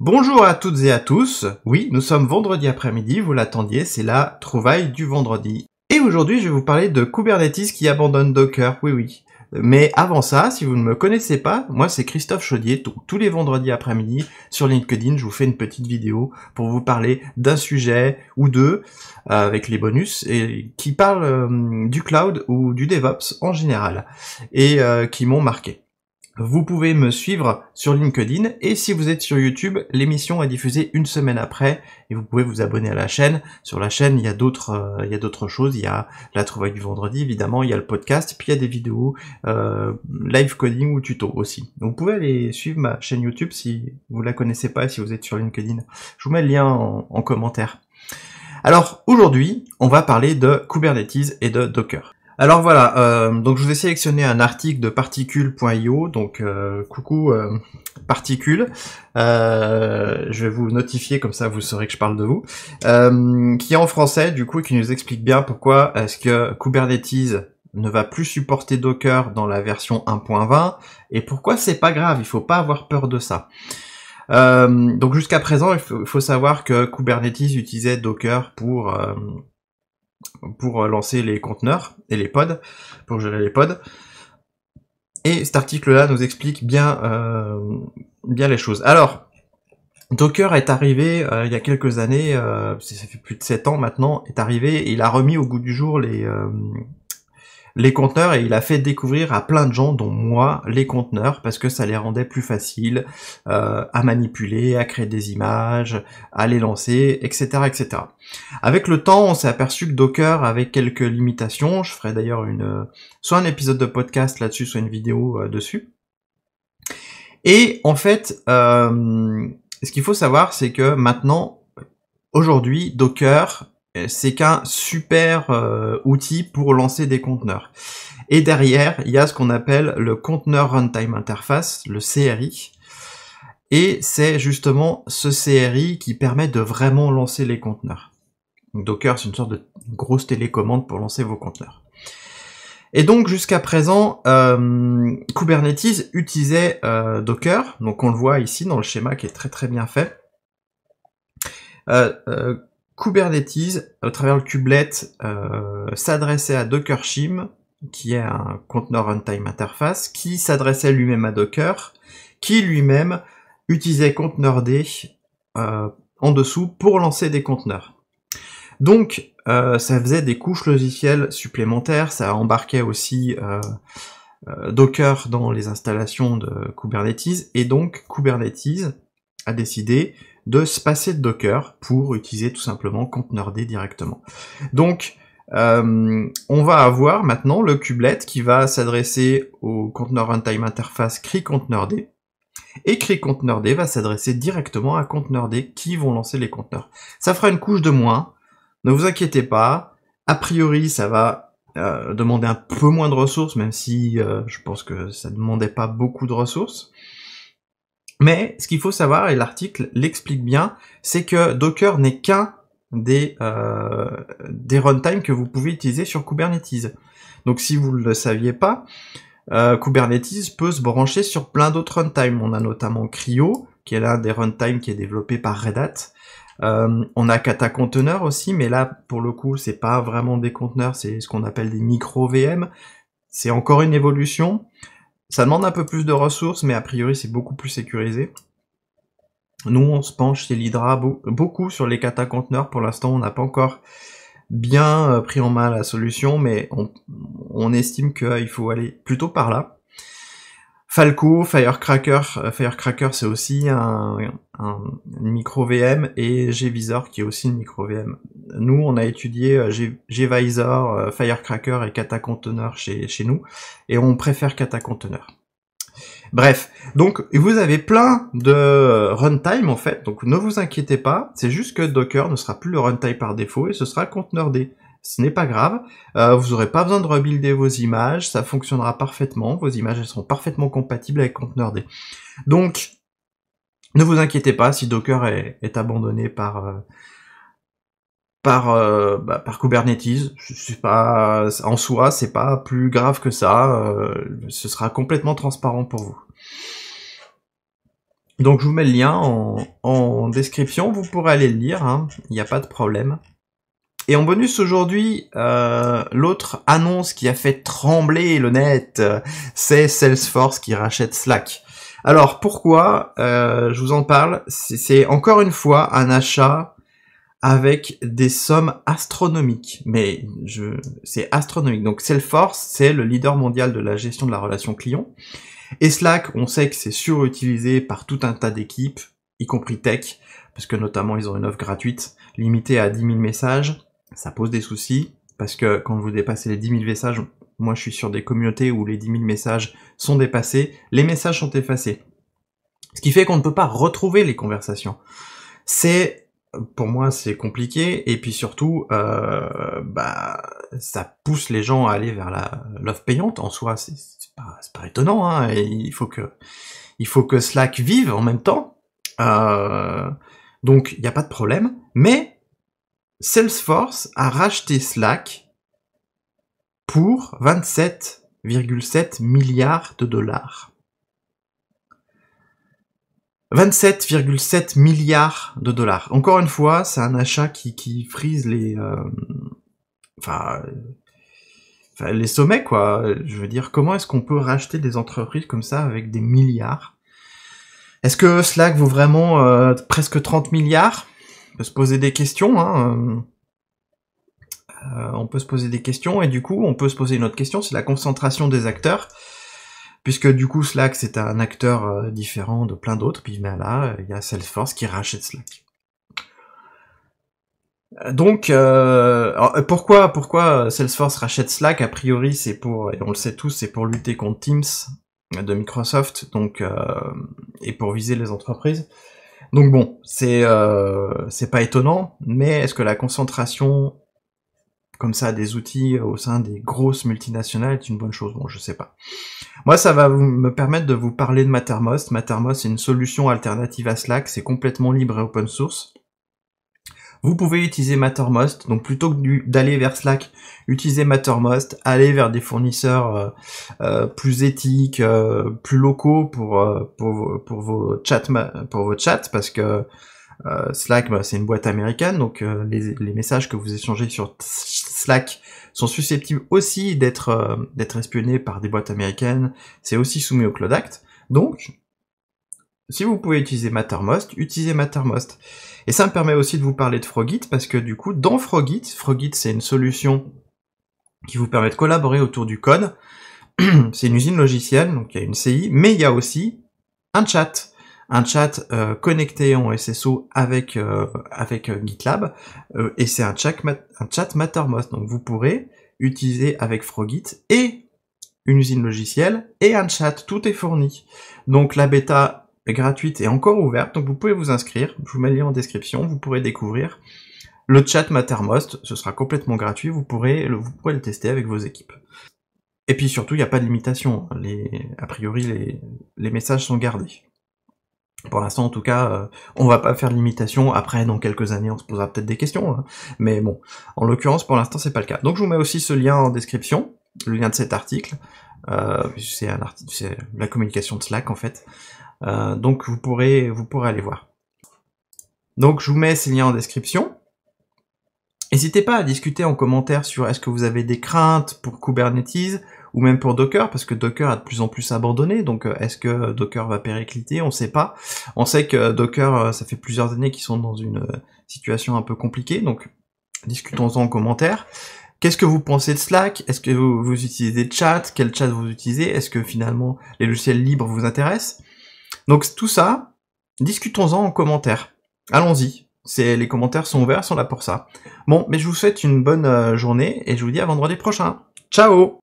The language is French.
Bonjour à toutes et à tous. Oui, nous sommes vendredi après-midi, vous l'attendiez, c'est la trouvaille du vendredi. Et aujourd'hui, je vais vous parler de Kubernetes qui abandonne Docker, oui oui. Mais avant ça, si vous ne me connaissez pas, moi c'est Christophe Chaudier, tous les vendredis après-midi sur LinkedIn, je vous fais une petite vidéo pour vous parler d'un sujet ou deux euh, avec les bonus et qui parle euh, du cloud ou du DevOps en général et euh, qui m'ont marqué. Vous pouvez me suivre sur LinkedIn et si vous êtes sur YouTube, l'émission est diffusée une semaine après et vous pouvez vous abonner à la chaîne. Sur la chaîne, il y a d'autres, euh, il y a d'autres choses. Il y a la trouvaille du vendredi, évidemment, il y a le podcast, puis il y a des vidéos euh, live coding ou tuto aussi. vous pouvez aller suivre ma chaîne YouTube si vous la connaissez pas, et si vous êtes sur LinkedIn. Je vous mets le lien en commentaire. Alors aujourd'hui, on va parler de Kubernetes et de Docker. Alors voilà, euh, donc je vous ai sélectionné un article de particules.io, donc euh, coucou euh, particules, je vais vous notifier comme ça vous saurez que je parle de vous, qui est en français du coup et qui nous explique bien pourquoi est-ce que Kubernetes ne va plus supporter Docker dans la version 1.20 et pourquoi c'est pas grave, il faut pas avoir peur de ça. donc jusqu'à présent, il faut, faut, savoir que Kubernetes utilisait Docker pour pour euh, lancer les conteneurs et les pods, pour gérer les pods. Et cet article-là nous explique bien, euh, bien les choses. Alors, Docker est arrivé euh, il y a quelques années, ça fait plus de 7 ans maintenant, est arrivé il a remis au goût du jour les, les conteneurs et il a fait découvrir à plein de gens, dont moi, les conteneurs parce que ça les rendait plus faciles euh, à manipuler, à créer des images, à les lancer, etc., etc. Avec le temps, on s'est aperçu que Docker avait quelques limitations. Je ferai d'ailleurs une soit un épisode de podcast là-dessus, soit une vidéo euh, dessus. Et en fait, euh, ce qu'il faut savoir, c'est que maintenant, aujourd'hui, Docker euh, c'est qu'un super euh, outil pour lancer des conteneurs. Et derrière, il y a ce qu'on appelle le Container Runtime Interface, le CRI. Et c'est justement ce CRI qui permet de vraiment lancer les conteneurs. Docker, c'est une sorte de grosse télécommande pour lancer vos conteneurs. Et donc jusqu'à présent, euh, Kubernetes utilisait Docker, donc on le voit ici dans le schéma qui est très très bien fait. Euh, Kubernetes, à travers le kubelet, euh, s'adressait à Docker shim, qui est un conteneur runtime interface, qui s'adressait lui-même à Docker, qui lui-même utilisait conteneur-d euh, en dessous pour lancer des conteneurs. Donc, euh, ça faisait des couches logicielles supplémentaires, ça embarquait aussi Docker dans les installations de Kubernetes, et donc Kubernetes a décidé de se passer de Docker pour utiliser tout simplement D directement. Donc, euh, on va avoir maintenant le kubelet qui va s'adresser au conteneur runtime interface CRI D, et CRI D va s'adresser directement à D qui vont lancer les conteneurs. Ça fera une couche de moins, ne vous inquiétez pas. A priori, ça va euh, demander un peu moins de ressources, même si euh, je pense que ça ne demandait pas beaucoup de ressources. Mais ce qu'il faut savoir, et l'article l'explique bien, c'est que Docker n'est qu'un des, euh, des runtimes que vous pouvez utiliser sur Kubernetes. Donc si vous ne le saviez pas, euh, Kubernetes peut se brancher sur plein d'autres runtimes. On a notamment Cryo, qui est l'un des runtimes qui est développé par Red Hat. Euh, on a Kata Container aussi, mais là pour le coup c'est pas vraiment des conteneurs, c'est ce qu'on appelle des micro VM. C'est encore une évolution. Ça demande un peu plus de ressources, mais a priori c'est beaucoup plus sécurisé. Nous, on se penche chez l'Hydra beaucoup sur les kata conteneurs. Pour l'instant, on n'a pas encore bien euh, pris en main la solution, mais on, estime qu'il faut aller plutôt par là. Falco, Firecracker, euh, Firecracker c'est aussi un, micro VM et Gvisor qui est aussi une micro VM nous, on a étudié euh, Gvisor, euh, Firecracker et Kata Container chez, nous, et on préfère Kata Container. Bref, donc vous avez plein de runtime en fait, donc ne vous inquiétez pas, c'est juste que Docker ne sera plus le runtime par défaut et ce sera conteneur-d. Ce n'est pas grave, euh, vous n'aurez pas besoin de rebuilder vos images, ça fonctionnera parfaitement, vos images seront parfaitement compatibles avec conteneur-d. Donc, ne vous inquiétez pas si Docker est, abandonné par, par euh, bah, par Kubernetes. C'est pas en soi, c'est pas plus grave que ça. Euh, ce sera complètement transparent pour vous. Donc je vous mets le lien en, description, vous pourrez aller le lire, hein. il n'y a pas de problème. Et en bonus aujourd'hui, euh, l'autre annonce qui a fait trembler le net, c'est Salesforce qui rachète Slack. Alors pourquoi Je vous en parle, c'est encore une fois un achat avec des sommes astronomiques. Mais je, c'est astronomique. Donc Salesforce, c'est le leader mondial de la gestion de la relation client. Et Slack, on sait que c'est surutilisé par tout un tas d'équipes, y compris tech, parce que notamment ils ont une offre gratuite limitée à 10 000 messages. Ça pose des soucis, parce que quand vous dépassez les 10 000 messages, moi je suis sur des communautés où les 10 000 messages sont dépassés, les messages sont effacés. Ce qui fait qu'on ne peut pas retrouver les conversations. C'est pour moi c'est compliqué et puis surtout euh, bah ça pousse les gens à aller vers la l'offre payante en soi c'est pas pas étonnant hein. il faut que il faut que Slack vive en même temps euh, donc il n'y a pas de problème mais Salesforce a racheté Slack pour 27,7 milliards de dollars 27,7 milliards de dollars. Encore une fois, c'est un achat qui, frise les, euh, enfin, les sommets, quoi. Je veux dire, comment est-ce qu'on peut racheter des entreprises comme ça avec des milliards Est-ce que Slack vaut vraiment euh, presque 30 milliards On peut se poser des questions, hein. Euh, on peut se poser des questions, et du coup, on peut se poser une autre question, c'est la concentration des acteurs puisque du coup Slack c'est un acteur euh, différent de plein d'autres, puis là euh, il y a Salesforce qui rachète Slack. Euh, donc pourquoi pourquoi Salesforce rachète Slack A priori c'est pour et on le sait tous c'est pour lutter contre Teams de Microsoft donc et pour viser les entreprises. Donc bon c'est euh, c'est pas étonnant mais est-ce que la concentration comme ça des outils au sein des grosses multinationales est une bonne chose Bon, je sais pas. Moi, ça va me permettre de vous parler de Mattermost. Mattermost, c'est une solution alternative à Slack. C'est complètement libre et open source. Vous pouvez utiliser Mattermost, donc plutôt que d'aller vers Slack, utilisez Mattermost, allez vers des fournisseurs euh, euh, plus éthiques, euh, plus locaux pour, pour, pour vos chats, pour vos chats, parce que euh, Slack, bah, c'est une boîte américaine, donc euh, les, messages que vous échangez sur Slack sont susceptibles aussi d'être euh, d'être espionnés par des boîtes américaines. C'est aussi soumis au Cloud Act. Donc, si vous pouvez utiliser Mattermost, utilisez Mattermost. Et ça me permet aussi de vous parler de Frogit parce que du coup, dans Frogit, Frogit c'est une solution qui vous permet de collaborer autour du code. C'est une usine logicielle, donc il y a une CI, mais il y a aussi un chat un chat euh, connecté en SSO avec euh, avec euh, GitLab et c'est un chat un chat Mattermost. Donc vous pourrez utiliser avec Frogit et une usine logicielle et un chat, tout est fourni. Donc la bêta est gratuite et encore ouverte, donc vous pouvez vous inscrire, je vous mets le lien en description, vous pourrez découvrir le chat Mattermost, ce sera complètement gratuit, vous pourrez le, vous pourrez le tester avec vos équipes. Et puis surtout, il n'y a pas de limitation. Les, a priori, les, les messages sont gardés. Pour l'instant, en tout cas, euh, on va pas faire de limitation. Après, dans quelques années, on se posera peut-être des questions. Hein. Mais bon, en l'occurrence, pour l'instant, c'est pas le cas. Donc, je vous mets aussi ce lien en description, le lien de cet article. Euh, c'est la communication de Slack, en fait. Euh, donc, vous pourrez, vous pourrez aller voir. Donc, je vous mets ces liens en description. N'hésitez pas à discuter en commentaire sur est-ce que vous avez des craintes pour Kubernetes ou même pour Docker, parce que Docker a de plus en plus abandonné, donc euh, est-ce que Docker va péricliter On sait pas. On sait que Docker, euh, ça fait plusieurs années qu'ils sont dans une euh, situation un peu compliquée, donc discutons-en en commentaire. Qu'est-ce que vous pensez de Slack Est-ce que vous, utilisez chat Quel chat vous utilisez Est-ce que finalement les logiciels libres vous intéressent Donc tout ça, discutons-en en commentaire. Allons-y. les commentaires sont ouverts, sont là pour ça. Bon, mais je vous souhaite une bonne journée et je vous dis à vendredi prochain. Ciao